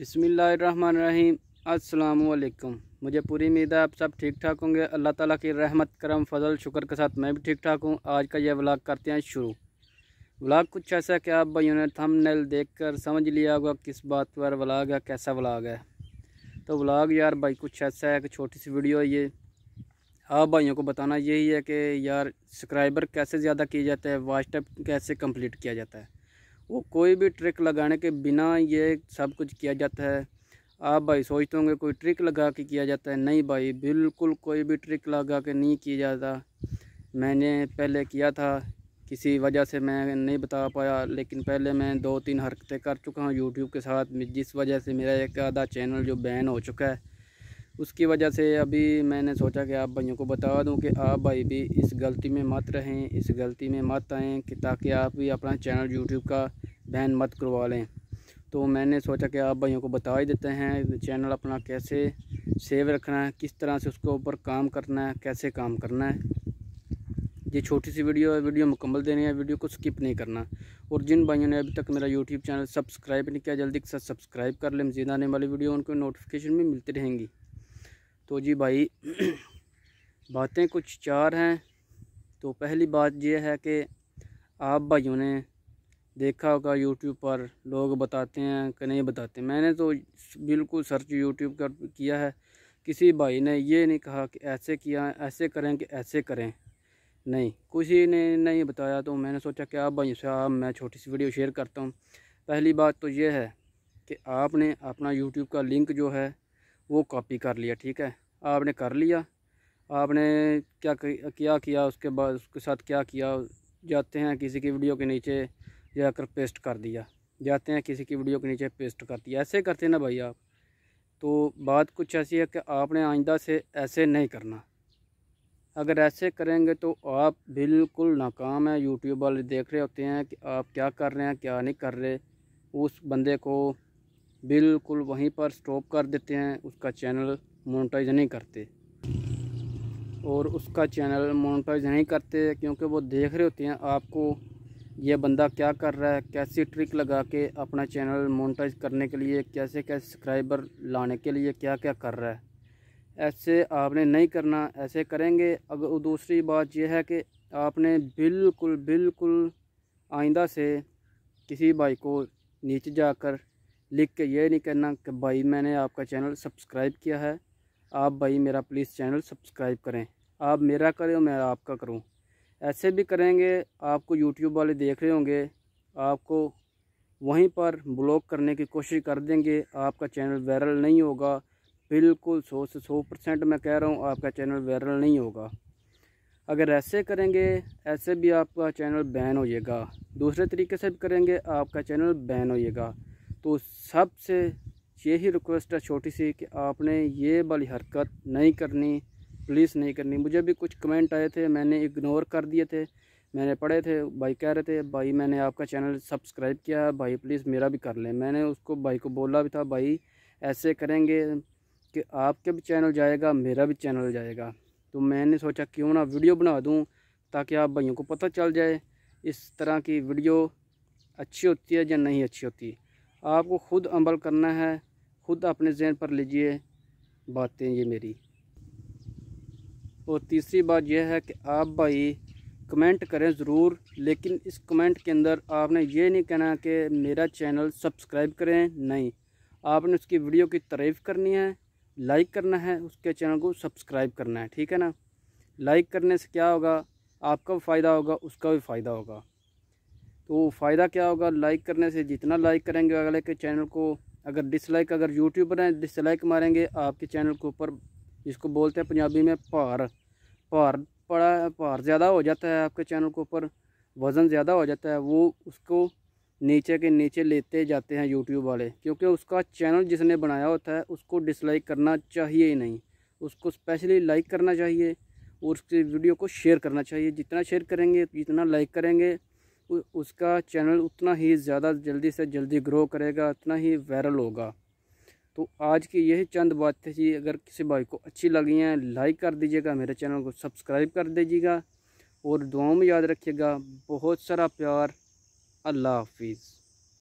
बसमीम अल्लाम मुझे पूरी उम्मीद है आप सब ठीक ठाक होंगे अल्लाह ताला की रहमत करम फजल शुक्र के साथ मैं भी ठीक ठाक हूँ आज का यह व्लाग करते हैं शुरू व्लाग कुछ ऐसा कि आप भाइयों ने थंबनेल देखकर समझ लिया होगा किस बात पर व्लाग है कैसा व्लाग है तो व्लाग यार भाई कुछ ऐसा है कि छोटी सी वीडियो है ये आप भाइयों को बताना यही है कि यार सब्सक्राइबर कैसे ज़्यादा किए जाते हैं वाच कैसे कम्प्लीट किया जाता है वो कोई भी ट्रिक लगाने के बिना ये सब कुछ किया जाता है आप भाई सोचते होंगे कोई ट्रिक लगा के किया जाता है नहीं भाई बिल्कुल कोई भी ट्रिक लगा के नहीं किया जाता मैंने पहले किया था किसी वजह से मैं नहीं बता पाया लेकिन पहले मैं दो तीन हरकतें कर चुका हूँ यूट्यूब के साथ जिस वजह से मेरा एक आधा चैनल जो बैन हो चुका है उसकी वजह से अभी मैंने सोचा कि आप भाइयों को बता दूं कि आप भाई भी इस गलती में मत रहें इस गलती में मत आएँ कि ताकि आप भी अपना चैनल यूट्यूब का बैन मत करवा लें तो मैंने सोचा कि आप भाइयों को बता ही देते हैं चैनल अपना कैसे सेव रखना है किस तरह से उसके ऊपर काम करना है कैसे काम करना है ये छोटी सी वीडियो है वीडियो मुकम्मल देनी है वीडियो को स्किप नहीं करना और जिन भाइयों ने अभी तक मेरा यूट्यूब चैनल सब्सक्राइब नहीं किया जल्दी के साथ सब्सक्राइब कर लें मजीद आने वाली वीडियो उनको नोटिफिकेशन भी मिलती रहेंगी तो जी भाई बातें कुछ चार हैं तो पहली बात यह है कि आप भाइयों ने देखा होगा यूट्यूब पर लोग बताते हैं कि नहीं बताते मैंने तो बिल्कुल सर्च यूट्यूब कर किया है किसी भाई ने ये नहीं कहा कि ऐसे किया ऐसे करें कि ऐसे करें नहीं किसी ने नहीं बताया तो मैंने सोचा कि आप भाई साहब मैं छोटी सी वीडियो शेयर करता हूँ पहली बात तो ये है कि आपने अपना यूट्यूब का लिंक जो है वो कॉपी कर लिया ठीक है आपने कर लिया आपने क्या क्या किया उसके बाद उसके साथ क्या किया जाते हैं किसी की वीडियो के नीचे जाकर पेस्ट कर दिया जाते हैं किसी की वीडियो के नीचे पेस्ट कर दिया ऐसे करते ना भाई आप तो बात कुछ ऐसी है कि आपने आइंदा से ऐसे नहीं करना अगर ऐसे करेंगे तो आप बिल्कुल नाकाम हैं यूट्यूब वाले देख रहे होते हैं कि आप क्या कर रहे हैं क्या नहीं कर रहे उस बंदे को बिल्कुल वहीं पर स्टॉप कर देते हैं उसका चैनल मोनेटाइज नहीं करते और उसका चैनल मोनेटाइज नहीं करते क्योंकि वो देख रहे होते हैं आपको ये बंदा क्या कर रहा है कैसी ट्रिक लगा के अपना चैनल मोनेटाइज करने के लिए कैसे कैसे सब्सक्राइबर लाने के लिए क्या क्या कर रहा है ऐसे आपने नहीं करना ऐसे करेंगे अगर दूसरी बात यह है कि आपने बिल्कुल बिल्कुल आइंदा से किसी भाई को नीचे जाकर लिख के ये नहीं करना कि भाई मैंने आपका चैनल सब्सक्राइब किया है आप भाई मेरा प्लीज़ चैनल सब्सक्राइब करें आप मेरा करें और मैं आपका करूं ऐसे भी करेंगे आपको यूट्यूब वाले देख रहे होंगे आपको वहीं पर ब्लॉक करने की कोशिश कर देंगे आपका चैनल वायरल नहीं होगा बिल्कुल सौ से सौ परसेंट मैं कह रहा हूँ आपका चैनल वायरल नहीं होगा अगर ऐसे करेंगे ऐसे भी आपका चैनल बैन होएगा दूसरे तरीके से भी करेंगे आपका चैनल बैन होएगा तो सबसे यही रिक्वेस्ट है छोटी सी कि आपने ये वाली हरकत नहीं करनी प्लीज़ नहीं करनी मुझे भी कुछ कमेंट आए थे मैंने इग्नोर कर दिए थे मैंने पढ़े थे भाई कह रहे थे भाई मैंने आपका चैनल सब्सक्राइब किया है भाई प्लीज़ मेरा भी कर लें मैंने उसको भाई को बोला भी था भाई ऐसे करेंगे कि आपके भी चैनल जाएगा मेरा भी चैनल जाएगा तो मैंने सोचा क्यों ना वीडियो बना दूँ ताकि आप भाइयों को पता चल जाए इस तरह की वीडियो अच्छी होती है या नहीं अच्छी होती आपको ख़ुद अमल करना है ख़ुद अपने जहन पर लीजिए बातें ये मेरी और तीसरी बात यह है कि आप भाई कमेंट करें ज़रूर लेकिन इस कमेंट के अंदर आपने ये नहीं कहना कि मेरा चैनल सब्सक्राइब करें नहीं आपने उसकी वीडियो की तारीफ़ करनी है लाइक करना है उसके चैनल को सब्सक्राइब करना है ठीक है ना लाइक करने से क्या होगा आपका भी फ़ायदा होगा उसका भी फ़ायदा होगा तो फ़ायदा क्या होगा लाइक करने से जितना लाइक करेंगे अगले के चैनल को अगर डिसलाइक अगर यूट्यूब पर डिसलाइक मारेंगे आपके चैनल के ऊपर जिसको बोलते हैं पंजाबी में भार भार पड़ा भार ज़्यादा हो जाता है आपके चैनल के ऊपर वज़न ज़्यादा हो जाता है वो उसको नीचे के नीचे लेते जाते हैं यूट्यूब वाले क्योंकि उसका चैनल जिसने बनाया होता है उसको डिसलाइक करना चाहिए ही नहीं उसको स्पेशली लाइक करना चाहिए और उसकी वीडियो को शेयर करना चाहिए जितना शेयर करेंगे जितना लाइक करेंगे उसका चैनल उतना ही ज़्यादा जल्दी से जल्दी ग्रो करेगा उतना ही वायरल होगा तो आज की यही चंद बातें थी अगर किसी भाई को अच्छी लगी हैं लाइक कर दीजिएगा मेरे चैनल को सब्सक्राइब कर दीजिएगा और दुआओं में याद रखिएगा बहुत सारा प्यार अल्लाह हाफिज़